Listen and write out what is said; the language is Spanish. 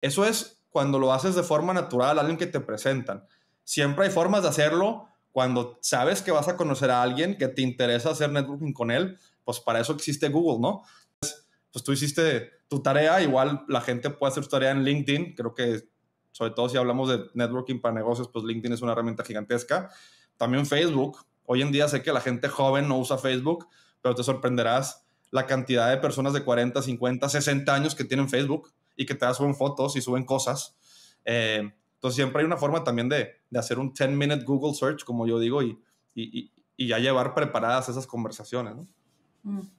Eso es cuando lo haces de forma natural, alguien que te presentan. Siempre hay formas de hacerlo cuando sabes que vas a conocer a alguien que te interesa hacer networking con él, pues para eso existe Google, ¿no? Pues, pues tú hiciste tu tarea, igual la gente puede hacer su tarea en LinkedIn, creo que sobre todo si hablamos de networking para negocios, pues LinkedIn es una herramienta gigantesca. También Facebook, hoy en día sé que la gente joven no usa Facebook, pero te sorprenderás la cantidad de personas de 40, 50, 60 años que tienen Facebook y que te suben fotos y suben cosas. Eh, entonces siempre hay una forma también de, hacer un 10-minute Google search, como yo digo, y, y, y, ya llevar preparadas esas conversaciones. Mm.